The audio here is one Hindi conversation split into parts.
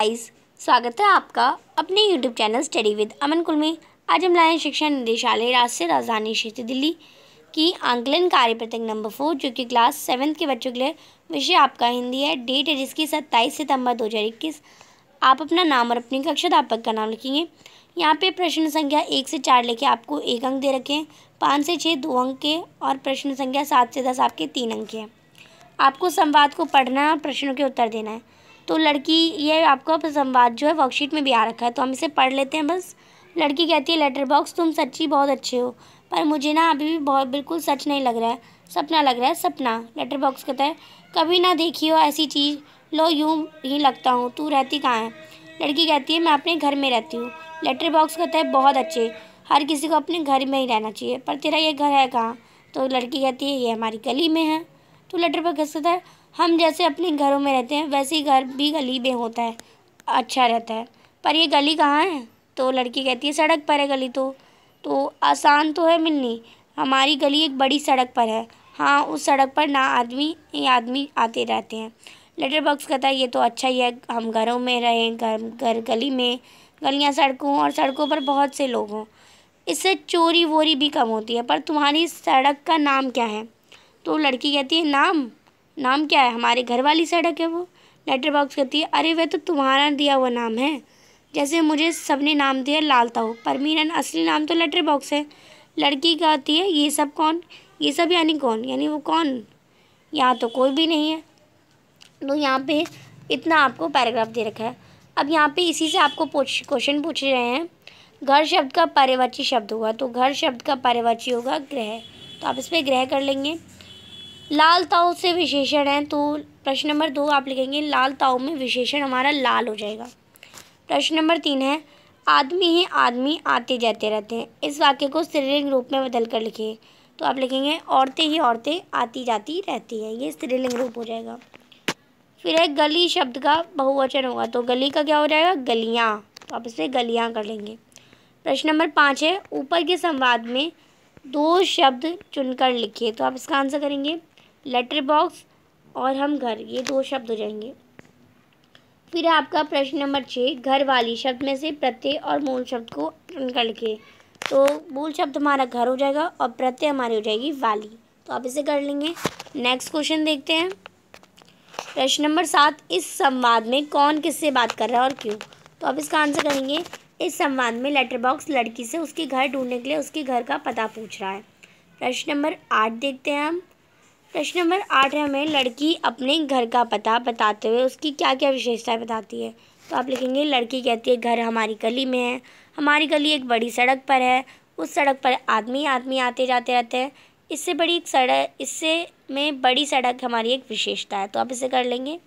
गाइस स्वागत है आपका अपने YouTube channel study with Aman कुल में आज हम लाए शिक्षा निदेशालय राष्ट्रीय राजधानी क्षेत्र दिल्ली की आंकलन कार्य प्रत्येक नंबर फोर जो कि क्लास सेवन्थ के बच्चों के लिए विषय आपका हिंदी है डेट है जिसकी सत्ताईस सितंबर दो हज़ार इक्कीस आप अपना नाम और अपनी कक्षा अध्यापक का नाम लिखेंगे यहाँ पे प्रश्न संख्या एक से चार लेके आपको एक अंक दे रखे हैं पाँच से छः दो अंक के और प्रश्न संख्या सात से दस आपके तीन अंक के हैं आपको संवाद को पढ़ना है और प्रश्नों के उत्तर देना है तो लड़की ये आपका संवाद जो है वर्कशीट में भी आ रखा है तो हम इसे पढ़ लेते हैं बस लड़की कहती है लेटर बॉक्स तुम सच्ची बहुत अच्छे हो पर मुझे ना अभी भी बहुत बिल्कुल सच नहीं लग रहा है सपना लग रहा है सपना लेटर बॉक्स कहता है कभी ना देखी हो ऐसी चीज़ लो यूँ ही लगता हूँ तू रहती कहाँ है लड़की कहती है मैं अपने घर में रहती हूँ लेटर बॉक्स कहता है बहुत अच्छे हर किसी को अपने घर में ही रहना चाहिए पर तेरा ये घर है कहाँ तो लड़की कहती है ये हमारी गली में है तो लेटर पर घसता है हम जैसे अपने घरों में रहते हैं वैसे ही घर भी गली में होता है अच्छा रहता है पर ये गली कहाँ है तो लड़की कहती है सड़क पर है गली तो तो आसान तो है मिलनी हमारी गली एक बड़ी सड़क पर है हाँ उस सड़क पर ना आदमी ये आदमी आते रहते हैं लेटर बॉक्स कहता है ये तो अच्छा ही है हम घरों में रहें घर घर गली में गलियाँ सड़कों और सड़कों पर बहुत से लोग हों इससे चोरी वोरी भी कम होती है पर तुम्हारी सड़क का नाम क्या है तो लड़की कहती है नाम नाम क्या है हमारे घर वाली सड़क है वो लेटर बॉक्स कहती है अरे वह तो तुम्हारा दिया हुआ नाम है जैसे मुझे सबने नाम दिया लाल ताऊ पर मीरा असली नाम तो लेटर बॉक्स है लड़की कहती है ये सब कौन ये सब यानी कौन यानी वो कौन यहाँ तो कोई भी नहीं है तो यहाँ पे इतना आपको पैराग्राफ दे रखा है अब यहाँ पे इसी से आपको क्वेश्चन पूछ रहे हैं घर शब्द का पर्यवाची शब्द होगा तो घर शब्द का पर्यवाची होगा ग्रह तो आप इस पर ग्रह कर लेंगे लाल ताऊ से विशेषण है तो प्रश्न नंबर दो आप लिखेंगे लाल ताऊ में विशेषण हमारा लाल हो जाएगा प्रश्न नंबर तीन है आदमी ही आदमी आते जाते रहते हैं इस वाक्य को स्त्रीलिंग रूप में बदल कर लिखिए तो आप लिखेंगे औरतें ही औरतें आती जाती रहती हैं ये स्त्रीलिंग रूप हो जाएगा फिर है गली शब्द का बहुवचन होगा तो गली का क्या हो जाएगा गलियाँ तो आप इसे गलियाँ कर लेंगे प्रश्न नंबर पाँच है ऊपर के संवाद में दो शब्द चुनकर लिखिए तो आप इसका आंसर करेंगे लेटर बॉक्स और हम घर ये दो शब्द हो जाएंगे फिर आपका प्रश्न नंबर छः घर वाली शब्द में से प्रत्यय और मूल शब्द को निकल के तो मूल शब्द हमारा घर हो जाएगा और प्रत्यय हमारी हो जाएगी वाली तो आप इसे कर लेंगे नेक्स्ट क्वेश्चन देखते हैं प्रश्न नंबर सात इस संवाद में कौन किससे बात कर रहा है और क्यों तो आप इसका आंसर करेंगे इस संवाद में लेटर बॉक्स लड़की से उसके घर ढूंढने के लिए उसके घर का पता पूछ रहा है प्रश्न नंबर आठ देखते हैं हम प्रश्न नंबर आठ है हमें लड़की अपने घर का पता बताते हुए उसकी क्या क्या विशेषताएं बताती है तो आप लिखेंगे लड़की कहती है घर हमारी गली में है हमारी गली एक बड़ी सड़क पर है उस सड़क पर आदमी आदमी आते जाते रहते हैं इससे बड़ी एक सड़क इससे में बड़ी सड़क हमारी एक विशेषता है तो आप इसे कर लेंगे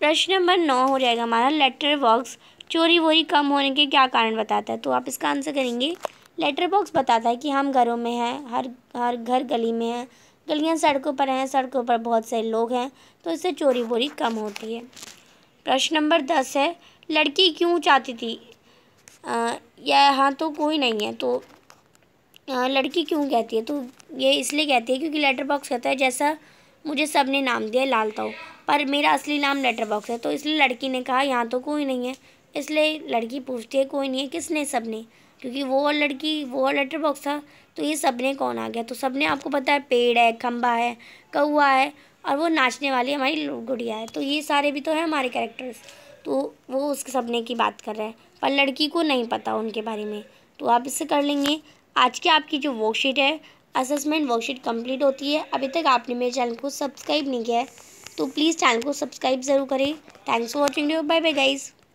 प्रश्न नंबर नौ हो जाएगा हमारा लेटर बॉक्स चोरी वोरी कम होने के क्या कारण बताता है तो आप इसका आंसर करेंगे लेटर बॉक्स बताता है कि हम घरों में हैं हर हर घर गली में है गलियाँ सड़कों पर हैं सड़कों पर बहुत सारे लोग हैं तो इससे चोरी वोरी कम होती है प्रश्न नंबर दस है लड़की क्यों चाहती थी यहाँ तो कोई नहीं है तो आ, लड़की क्यों कहती है तो ये इसलिए कहती है क्योंकि लेटर बॉक्स कहता है जैसा मुझे सब ने नाम दिया लाल ताऊ पर मेरा असली नाम लेटर बॉक्स है तो इसलिए लड़की ने कहा यहाँ तो कोई नहीं है इसलिए लड़की पूछती है कोई नहीं है किसने सब ने क्योंकि वो और लड़की वो और लेटर बॉक्स था तो ये सब ने कौन आ गया तो सब ने आपको पता है पेड़ है खम्बा है कौआ है और वो नाचने वाली हमारी गुड़िया है तो ये सारे भी तो हैं हमारे कैरेक्टर्स तो वो उसके सपने की बात कर रहे हैं पर लड़की को नहीं पता उनके बारे में तो आप इससे कर लेंगे आज की आपकी जो वर्कशीट है असेसमेंट वर्कशीट कंप्लीट होती है अभी तक आपने मेरे चैनल को सब्सक्राइब नहीं किया है तो प्लीज़ चैनल को सब्सक्राइब ज़रूर करें thanks for watching bye bye guys